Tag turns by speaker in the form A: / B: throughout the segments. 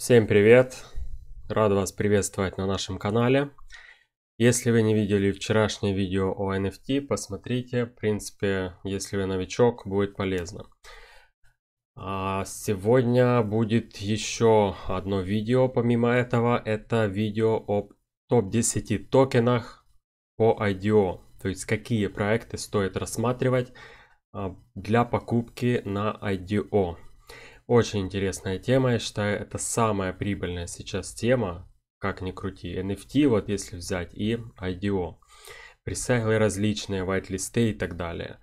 A: Всем привет! Рад вас приветствовать на нашем канале. Если вы не видели вчерашнее видео о NFT, посмотрите. В принципе, если вы новичок, будет полезно. А сегодня будет еще одно видео. Помимо этого, это видео об топ-10 токенах по IDO. То есть, какие проекты стоит рассматривать а, для покупки на IDO. Очень интересная тема, я считаю, это самая прибыльная сейчас тема, как ни крути, NFT, вот если взять, и IDO. Пресайлы различные, вайт-листы и так далее.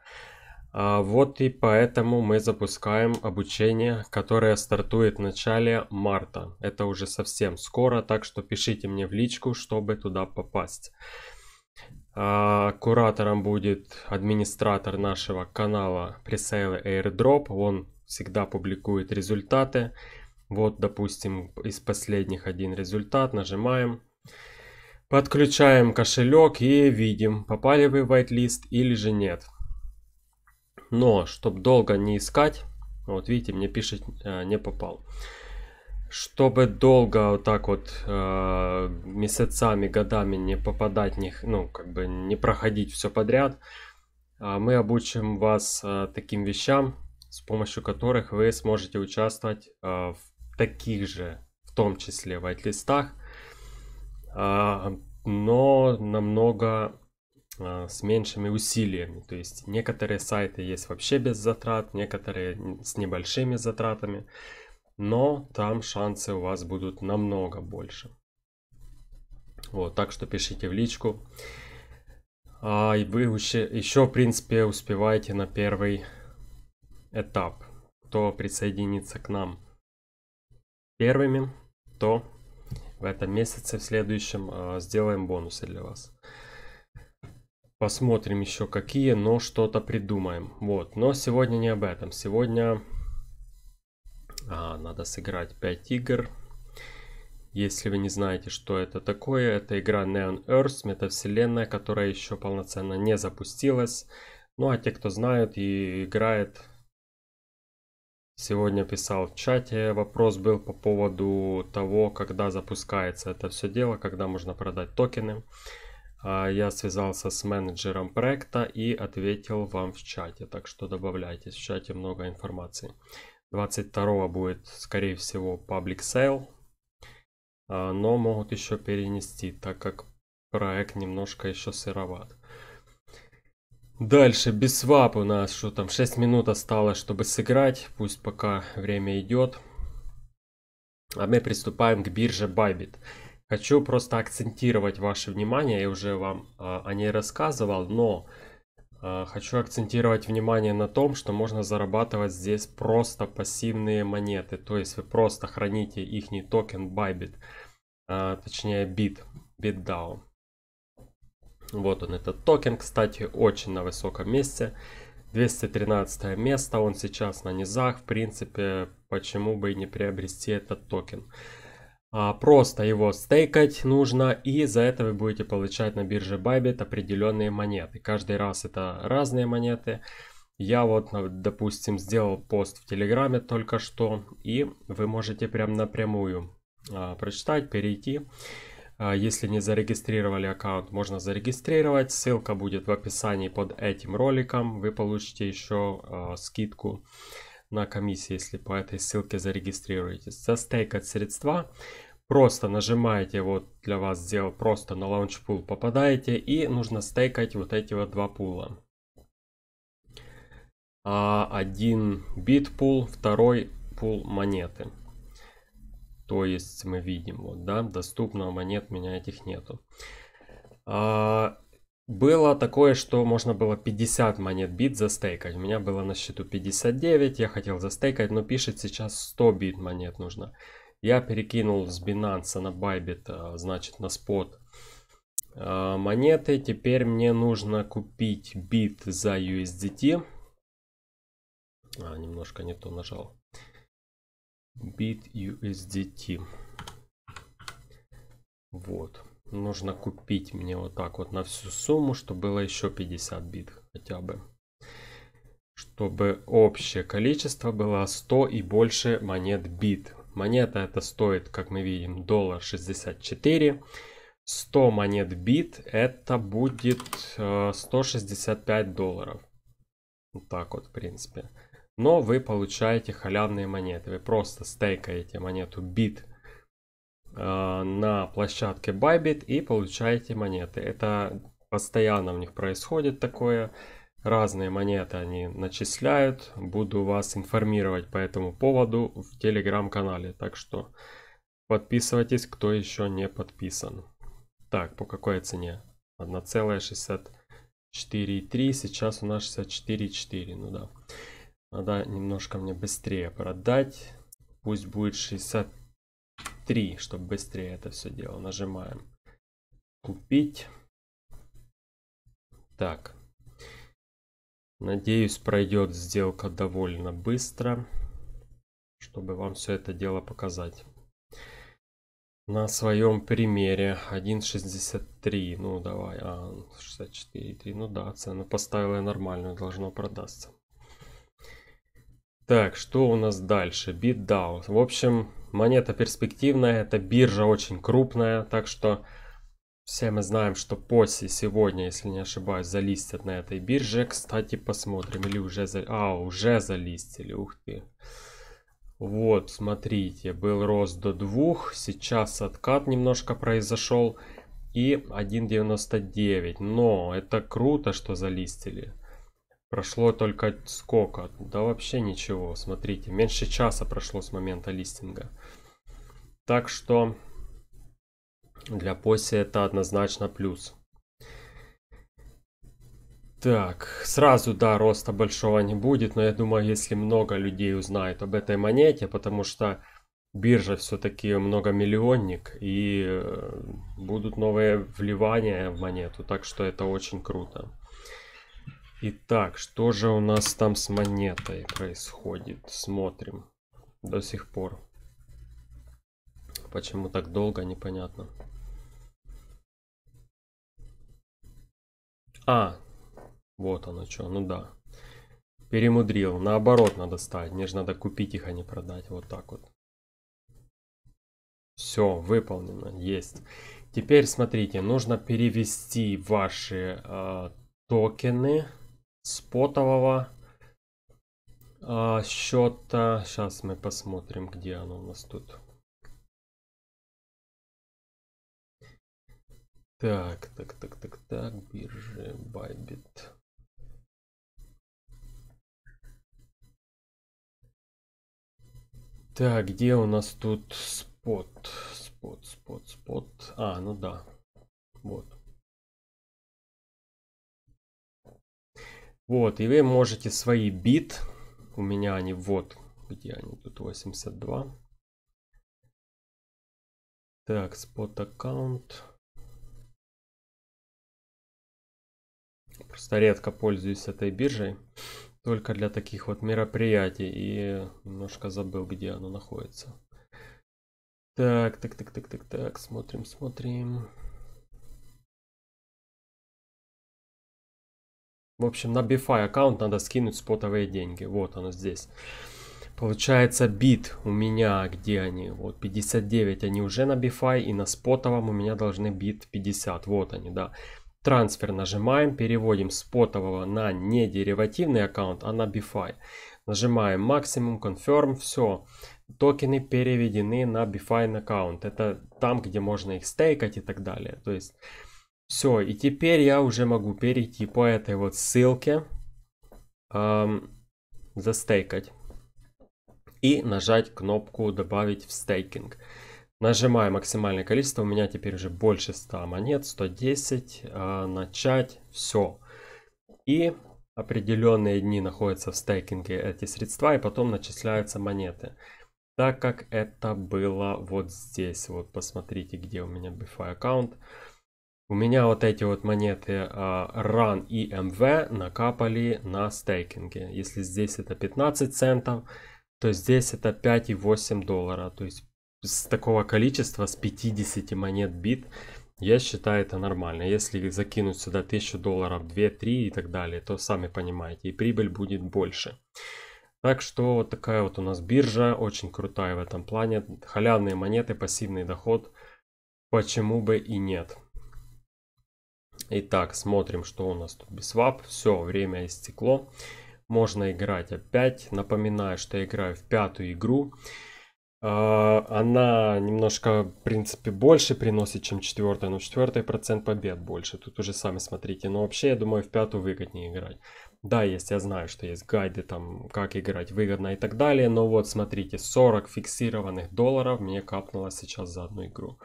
A: А вот и поэтому мы запускаем обучение, которое стартует в начале марта. Это уже совсем скоро, так что пишите мне в личку, чтобы туда попасть. А, куратором будет администратор нашего канала Presale Airdrop. Он всегда публикует результаты. Вот, допустим, из последних один результат. Нажимаем. Подключаем кошелек и видим, попали вы в whitelist или же нет. Но, чтобы долго не искать, вот видите, мне пишет, э, не попал. Чтобы долго вот так вот э, месяцами, годами не попадать, не, ну, как бы не проходить все подряд, а мы обучим вас э, таким вещам, с помощью которых вы сможете участвовать э, в таких же, в том числе, вайт-листах, а, но намного э, с меньшими усилиями. То есть некоторые сайты есть вообще без затрат, некоторые с небольшими затратами, но там шансы у вас будут намного больше. Вот, так что пишите в личку. А, и вы еще, еще, в принципе, успеваете на первый этап. Кто присоединится к нам первыми, то в этом месяце, в следующем, а, сделаем бонусы для вас. Посмотрим еще какие, но что-то придумаем. Вот, но сегодня не об этом. Сегодня а, надо сыграть 5 игр. Если вы не знаете, что это такое, это игра Neon Earth, метавселенная, которая еще полноценно не запустилась. Ну а те, кто знают и играет, сегодня писал в чате, вопрос был по поводу того, когда запускается это все дело, когда можно продать токены. А, я связался с менеджером проекта и ответил вам в чате, так что добавляйтесь, в чате много информации. 22 будет, скорее всего, паблик сейл, а, но могут еще перенести, так как проект немножко еще сыроват. Дальше, без свап у нас, что там, 6 минут осталось, чтобы сыграть. Пусть пока время идет. А мы приступаем к бирже Bybit. Хочу просто акцентировать ваше внимание, я уже вам а, о ней рассказывал, но а, хочу акцентировать внимание на том, что можно зарабатывать здесь просто пассивные монеты. То есть вы просто храните их токен Bybit, а, точнее бит, BitDAO. Вот он, этот токен, кстати, очень на высоком месте. 213 место, он сейчас на низах, в принципе, почему бы и не приобрести этот токен. А просто его стейкать нужно, и за это вы будете получать на бирже Bybit определенные монеты. Каждый раз это разные монеты. Я вот, ну, допустим, сделал пост в Телеграме только что, и вы можете прям напрямую а, прочитать, перейти. А, если не зарегистрировали аккаунт, можно зарегистрировать. Ссылка будет в описании под этим роликом. Вы получите еще а, скидку на комиссии, если по этой ссылке зарегистрируетесь. Застейкать средства. Просто нажимаете, вот для вас сделал просто на лаунч пул попадаете и нужно стейкать вот эти вот два пула. А, один бит пул, второй пул монеты. То есть мы видим, вот, да, доступного монет, меня этих нету. А, было такое, что можно было 50 монет бит застейкать. У меня было на счету 59, я хотел застейкать, но пишет сейчас 100 бит монет нужно. Я перекинул с Binance на Bybit, а, значит, на спот а, монеты. Теперь мне нужно купить бит за USDT. А, немножко не то нажал bit USDT. Вот. Нужно купить мне вот так вот на всю сумму, чтобы было еще 50 бит хотя бы. Чтобы общее количество было 100 и больше монет бит. Монета это стоит, как мы видим, доллар 64. 100 монет бит это будет 165 э, долларов. Вот так вот, в принципе но вы получаете халявные монеты. Вы просто стейкаете монету бит э, на площадке Bybit и получаете монеты. Это постоянно у них происходит такое. Разные монеты они начисляют. Буду вас информировать по этому поводу в телеграм-канале. Так что подписывайтесь, кто еще не подписан. Так, по какой цене? 1,64,3. Сейчас у нас 64,4. Ну да. Надо немножко мне быстрее продать. Пусть будет 63, чтобы быстрее это все дело. Нажимаем купить. Так. Надеюсь, пройдет сделка довольно быстро, чтобы вам все это дело показать. На своем примере 1.63, ну давай, а, 64.3, ну да, цену поставила я нормальную, должно продаться. Так, что у нас дальше? BitDAO. В общем, монета перспективная, эта биржа очень крупная, так что все мы знаем, что Поси сегодня, если не ошибаюсь, залистят на этой бирже. Кстати, посмотрим, или уже за... А, уже залистили, ух ты. Вот, смотрите, был рост до двух, сейчас откат немножко произошел и 1.99. Но это круто, что залистили. Прошло только сколько? Да вообще ничего, смотрите, меньше часа прошло с момента листинга. Так что для поси это однозначно плюс. Так, сразу, да, роста большого не будет, но я думаю, если много людей узнает об этой монете, потому что биржа все-таки многомиллионник, и э, будут новые вливания в монету, так что это очень круто. Итак, что же у нас там с монетой происходит? Смотрим. До сих пор. Почему так долго, непонятно. А, вот оно что, ну да. Перемудрил. Наоборот надо ставить. Мне же надо купить их, а не продать. Вот так вот. Все, выполнено, есть. Теперь смотрите, нужно перевести ваши э, токены спотового а, счета. Сейчас мы посмотрим, где оно у нас тут. Так, так, так, так, так, биржи байбит Так, где у нас тут спот? Спот, спот, спот. А, ну да. Вот. Вот, и вы можете свои бит, у меня они вот, где они тут 82. Так, спот аккаунт. Просто редко пользуюсь этой биржей, только для таких вот мероприятий. И немножко забыл, где она находится. Так, так, так, так, так, так, смотрим, смотрим. В общем, на BFI аккаунт надо скинуть спотовые деньги. Вот оно здесь. Получается, бит у меня, где они? Вот 59, они уже на BFI, и на спотовом у меня должны бит 50. Вот они, да. Трансфер нажимаем, переводим спотового на не деривативный аккаунт, а на BFI. Нажимаем максимум, confirm, все. Токены переведены на BFI аккаунт. Это там, где можно их стейкать и так далее. То есть все, и теперь я уже могу перейти по этой вот ссылке, эм, застейкать и нажать кнопку «Добавить в стейкинг». Нажимаю максимальное количество, у меня теперь уже больше 100 монет, 110, э, а, начать, все. И определенные дни находятся в стейкинге эти средства, и потом начисляются монеты. Так как это было вот здесь, вот посмотрите, где у меня BFI аккаунт. аккаунт у меня вот эти вот монеты а, RUN и MV накапали на стейкинге. Если здесь это 15 центов, то здесь это 5,8 доллара. То есть с такого количества, с 50 монет бит, я считаю это нормально. Если закинуть сюда 1000 долларов, 2, 3 и так далее, то сами понимаете, и прибыль будет больше. Так что вот такая вот у нас биржа, очень крутая в этом плане. Халявные монеты, пассивный доход, почему бы и нет. Итак, смотрим, что у нас тут без вап. Все, время истекло. Можно играть опять. Напоминаю, что я играю в пятую игру. А, она немножко, в принципе, больше приносит, чем четвертая, но четвертый процент побед больше. Тут уже сами смотрите. Но вообще, я думаю, в пятую выгоднее играть. Да, есть, я знаю, что есть гайды, там, как играть выгодно и так далее. Но вот, смотрите, 40 фиксированных долларов мне капнуло сейчас за одну игру.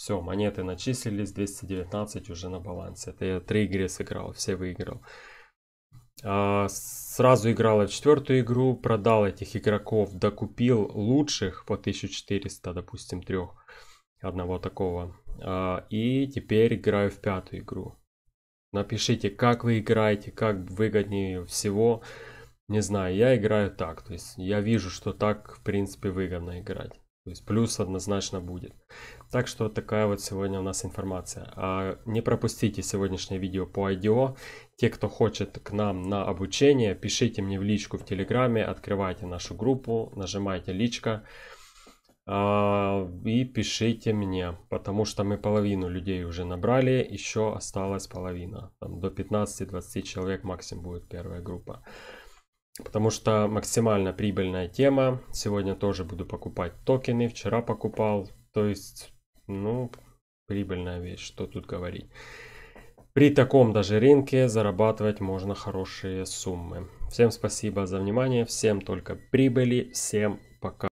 A: Все, монеты начислились, 219 уже на балансе. Это я три игры сыграл, все выиграл. А, сразу играл в четвертую игру, продал этих игроков, докупил лучших по 1400, допустим, трех. Одного такого. А, и теперь играю в пятую игру. Напишите, как вы играете, как выгоднее всего. Не знаю, я играю так. То есть я вижу, что так, в принципе, выгодно играть. То есть плюс однозначно будет. Так что такая вот сегодня у нас информация. А не пропустите сегодняшнее видео по IDO. Те, кто хочет к нам на обучение, пишите мне в личку в Телеграме, открывайте нашу группу, нажимайте личка и пишите мне, потому что мы половину людей уже набрали, еще осталась половина. Там до 15-20 человек максимум будет первая группа потому что максимально прибыльная тема. Сегодня тоже буду покупать токены, вчера покупал. То есть, ну, прибыльная вещь, что тут говорить. При таком даже рынке зарабатывать можно хорошие суммы. Всем спасибо за внимание, всем только прибыли, всем пока.